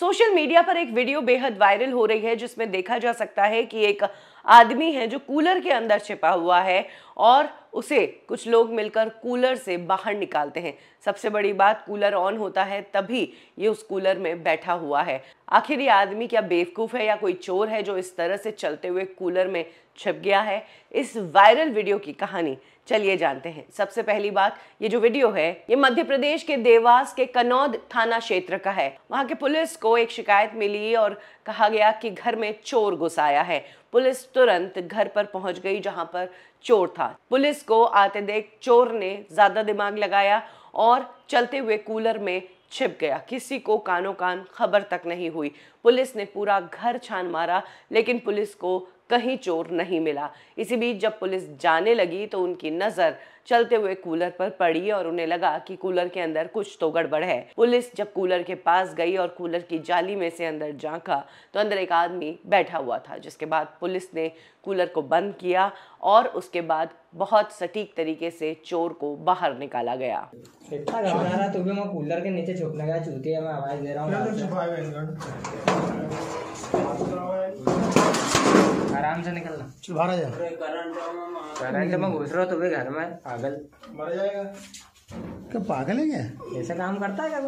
social media पर एक video बेहद वायरल हो रही है जिसमें देखा जा सकता है कि एक आदमी है जो कूलर के अंदर छिपा हुआ है और उसे कुछ लोग मिलकर कूलर से बाहर निकालते हैं सबसे बड़ी बात कूलर ऑन होता है तभी ये उस कूलर में बैठा हुआ है आखिर ये आदमी क्या बेवकूफ़ है या कोई चोर है जो इस तरह से चलते हुए कूलर में छिप गया है इस वायरल वीडियो की कहानी चलिए जानते हैं सबसे पहली बात ये जो वीडियो है ये मध्य प्रदेश के देवास के कनौद थाना क्षेत्र का है वहाँ के पुलिस को एक शिकायत मिली और कहा गया कि घर में चोर घुस आया है पुलिस तुरंत घर पर पहुंच गई जहां पर चोर था पुलिस को आते देख चोर ने ज्यादा दिमाग लगाया और चलते हुए कूलर में छिप गया किसी को कानो कान खबर तक नहीं हुई पुलिस ने पूरा घर छान मारा लेकिन पुलिस को कहीं चोर नहीं मिला इसी बीच जब पुलिस जाने लगी तो उनकी नज़र चलते हुए कूलर पर पड़ी और उन्हें लगा कि कूलर के अंदर कुछ तो गड़बड़ है पुलिस जब कूलर के पास गई और कूलर की जाली में से अंदर झांका तो अंदर एक आदमी बैठा हुआ था जिसके बाद पुलिस ने कूलर को बंद किया और उसके बाद बहुत सटीक तरीके से चोर को बाहर निकाला गया तो भी मैं कूलर के नीचे छुपने गया चूतिया में आवाज दे रहा हूँ से निकलना चल बाहर आ जा करंट में घुस रहा तो भी घर में पागल मर जाएगा क्या पागल है क्या ऐसा काम करता है क्या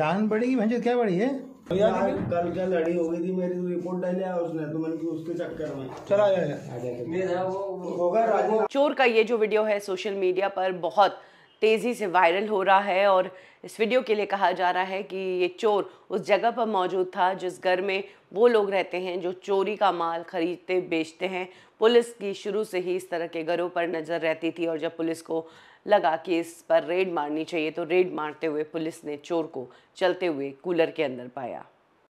जान बढ़ेगी भैंस क्या बड़ी है कल क्या लड़ी हो गई थी मेरी रिपोर्ट तो डाली उसने तो मैंने उसके चक्कर में चला जाएगा चोर का ये जो वीडियो है सोशल मीडिया पर बहुत तेज़ी से वायरल हो रहा है और इस वीडियो के लिए कहा जा रहा है कि ये चोर उस जगह पर मौजूद था जिस घर में वो लोग रहते हैं जो चोरी का माल खरीदते बेचते हैं पुलिस की शुरू से ही इस तरह के घरों पर नज़र रहती थी और जब पुलिस को लगा कि इस पर रेड मारनी चाहिए तो रेड मारते हुए पुलिस ने चोर को चलते हुए कूलर के अंदर पाया